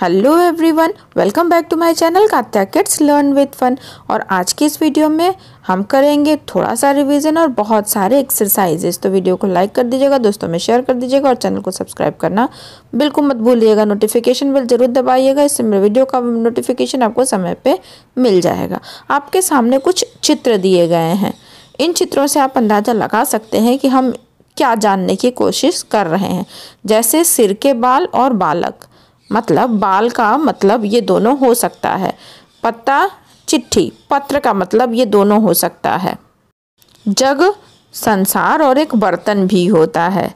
hello everyone welcome back to my channel Katya kids learn with fun और आज की इस वीडियो में हम करेंगे थोड़ा सा रिवीजन और बहुत सारे एक्सरसाइजेस तो वीडियो को लाइक कर दीजिएगा दोस्तों में शेयर कर दीजिएगा और चैनल को सब्सक्राइब करना बिल्कुल मत भूलिएगा नोटिफिकेशन बिल जरूर दबाइएगा इससे मेरे वीडियो का नोटिफिकेशन आपको समय पर मिल जाएगा आपके सामने कुछ चित्र दिए गए हैं इन चित्रों से आप अंदाज़ा लगा सकते हैं कि हम क्या जानने की कोशिश कर रहे हैं जैसे सिर के बाल और बालक मतलब बाल का मतलब ये दोनों हो सकता है पत्ता चिट्ठी पत्र का मतलब ये दोनों हो सकता है जग संसार और एक बर्तन भी होता है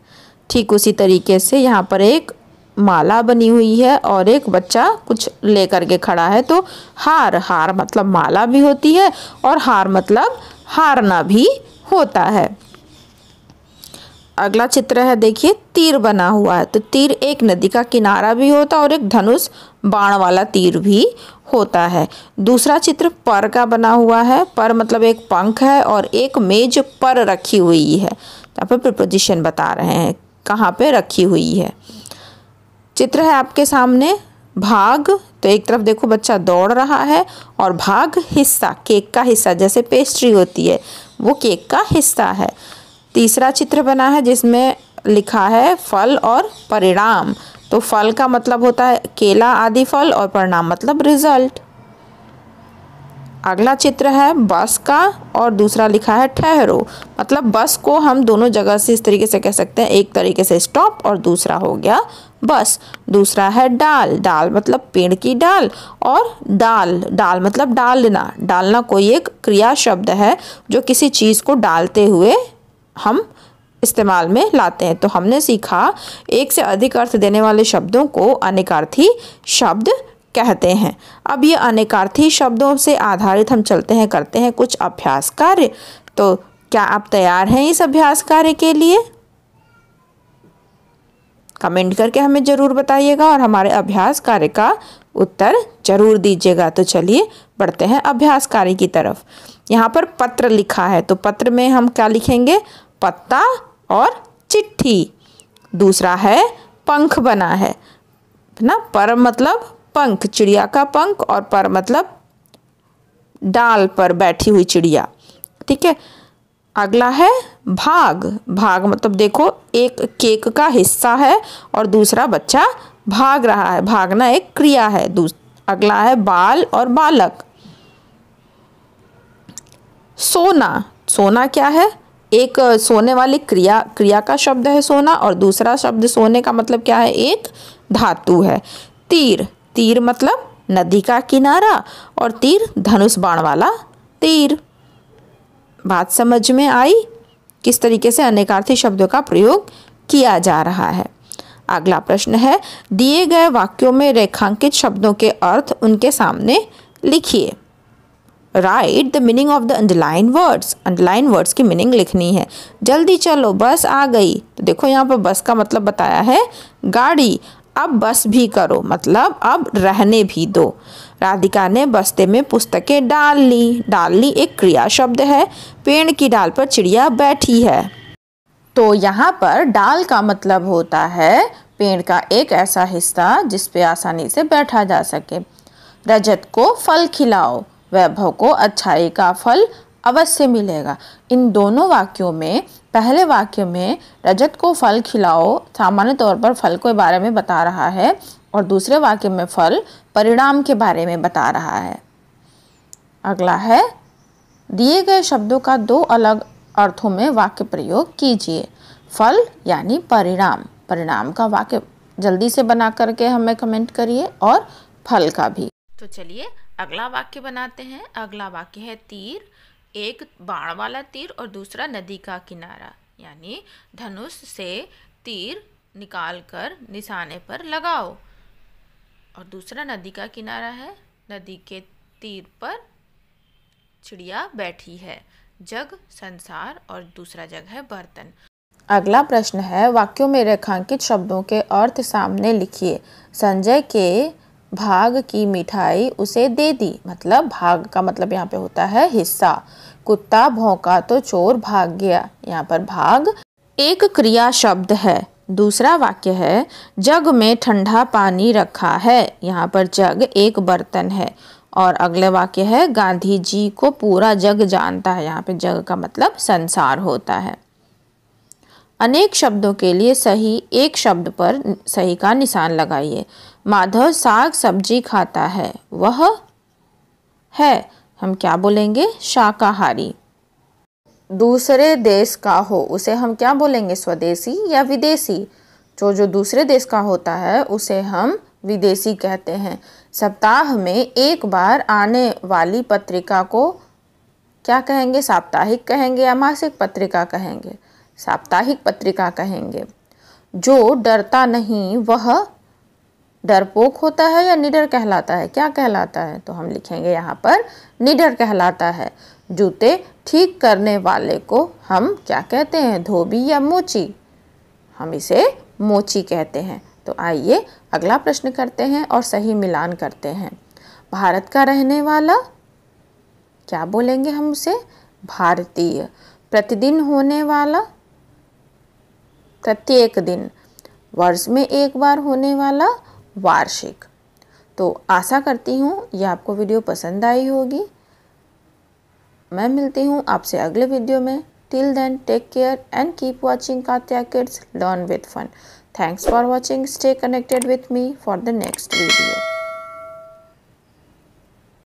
ठीक उसी तरीके से यहाँ पर एक माला बनी हुई है और एक बच्चा कुछ लेकर के खड़ा है तो हार हार मतलब माला भी होती है और हार मतलब हारना भी होता है अगला चित्र है देखिए तीर बना हुआ है तो तीर एक नदी का किनारा भी होता है और एक धनुष बाण वाला तीर भी होता है दूसरा चित्र पर का बना हुआ है पर मतलब एक पंख है और एक मेज पर रखी हुई है यहाँ पर प्रपोजिशन बता रहे हैं कहाँ पे रखी हुई है चित्र है आपके सामने भाग तो एक तरफ देखो बच्चा दौड़ रहा है और भाग हिस्सा केक का हिस्सा जैसे पेस्ट्री होती है वो केक का हिस्सा है तीसरा चित्र बना है जिसमें लिखा है फल और परिणाम तो फल का मतलब होता है केला आदि फल और परिणाम मतलब रिजल्ट अगला चित्र है बस का और दूसरा लिखा है ठहरो मतलब बस को हम दोनों जगह से इस तरीके से कह सकते हैं एक तरीके से स्टॉप और दूसरा हो गया बस दूसरा है डाल डाल मतलब पेड़ की डाल और डाल डाल मतलब डालना डालना कोई एक क्रिया शब्द है जो किसी चीज़ को डालते हुए हम इस्तेमाल में लाते हैं तो हमने सीखा एक से अधिक अर्थ देने वाले शब्दों को अनेकार्थी शब्द कहते हैं अब ये अनेकार्थी शब्दों से आधारित हम चलते हैं करते हैं कुछ अभ्यास कार्य तो क्या आप तैयार हैं इस अभ्यास कार्य के लिए कमेंट करके हमें ज़रूर बताइएगा और हमारे अभ्यास कार्य का उत्तर जरूर दीजिएगा तो चलिए बढ़ते हैं अभ्यास कार्य की तरफ यहाँ पर पत्र लिखा है तो पत्र में हम क्या लिखेंगे पत्ता और चिट्ठी दूसरा है पंख बना है ना पर मतलब पंख चिड़िया का पंख और पर मतलब डाल पर बैठी हुई चिड़िया ठीक है अगला है भाग भाग मतलब देखो एक केक का हिस्सा है और दूसरा बच्चा भाग रहा है भागना एक क्रिया है अगला है बाल और बालक सोना सोना क्या है एक सोने वाली क्रिया क्रिया का शब्द है सोना और दूसरा शब्द सोने का मतलब क्या है एक धातु है तीर तीर मतलब नदी का किनारा और तीर धनुष बाण वाला तीर बात समझ में आई किस तरीके से अनेकार्थी शब्दों का प्रयोग किया जा रहा है अगला प्रश्न है दिए गए वाक्यों में रेखांकित शब्दों के अर्थ उनके सामने लिखिए write the meaning of the underline words underline words की मीनिंग लिखनी है जल्दी चलो बस आ गई तो देखो यहाँ पर बस का मतलब बताया है गाड़ी अब बस भी करो मतलब अब रहने भी दो राधिका ने बस्ते में पुस्तकें डाल ली डाल ली एक क्रिया शब्द है पेड़ की डाल पर चिड़िया बैठी है तो यहाँ पर डाल का मतलब होता है पेड़ का एक ऐसा हिस्सा जिसपे आसानी से बैठा जा सके रजत को फल खिलाओ वैभव को अच्छाई का फल अवश्य मिलेगा इन दोनों वाक्यों में पहले वाक्य में रजत को फल खिलाओ सामान्य तौर पर फल के बारे में बता रहा है और दूसरे वाक्य में फल परिणाम के बारे में बता रहा है अगला है दिए गए शब्दों का दो अलग अर्थों में वाक्य प्रयोग कीजिए फल यानी परिणाम परिणाम का वाक्य जल्दी से बना करके हमें कमेंट करिए और फल का भी तो चलिए अगला वाक्य बनाते हैं अगला वाक्य है तीर एक बाण वाला तीर और दूसरा नदी का किनारा यानी धनुष से तीर निकाल कर निशाने पर लगाओ और दूसरा नदी का किनारा है नदी के तीर पर चिड़िया बैठी है जग संसार और दूसरा जग है बर्तन अगला प्रश्न है वाक्यों में रेखांकित शब्दों के अर्थ सामने लिखिए संजय के भाग की मिठाई उसे दे दी मतलब भाग का मतलब यहाँ पे होता है हिस्सा कुत्ता भौंका तो चोर भाग गया यहाँ पर भाग एक क्रिया शब्द है दूसरा वाक्य है जग में ठंडा पानी रखा है यहाँ पर जग एक बर्तन है और अगला वाक्य है गांधी जी को पूरा जग जानता है यहाँ पे जग का मतलब संसार होता है अनेक शब्दों के लिए सही एक शब्द पर सही का निशान लगाइए माधव साग सब्जी खाता है वह है हम क्या बोलेंगे शाकाहारी दूसरे देश का हो उसे हम क्या बोलेंगे स्वदेशी या विदेशी जो जो दूसरे देश का होता है उसे हम विदेशी कहते हैं सप्ताह में एक बार आने वाली पत्रिका को क्या कहेंगे साप्ताहिक कहेंगे या मासिक पत्रिका कहेंगे साप्ताहिक पत्रिका कहेंगे जो डरता नहीं वह डरपोक होता है या निडर कहलाता है क्या कहलाता है तो हम लिखेंगे यहाँ पर निडर कहलाता है जूते ठीक करने वाले को हम क्या कहते हैं धोबी या मोची हम इसे मोची कहते हैं तो आइए अगला प्रश्न करते हैं और सही मिलान करते हैं भारत का रहने वाला क्या बोलेंगे हम उसे भारतीय प्रतिदिन होने वाला प्रत्येक दिन वर्ष में एक बार होने वाला वार्षिक तो आशा करती हूँ ये आपको वीडियो पसंद आई होगी मैं मिलती हूँ आपसे अगले वीडियो में till then take care and keep watching Katya kids learn with fun thanks for watching stay connected with me for the next video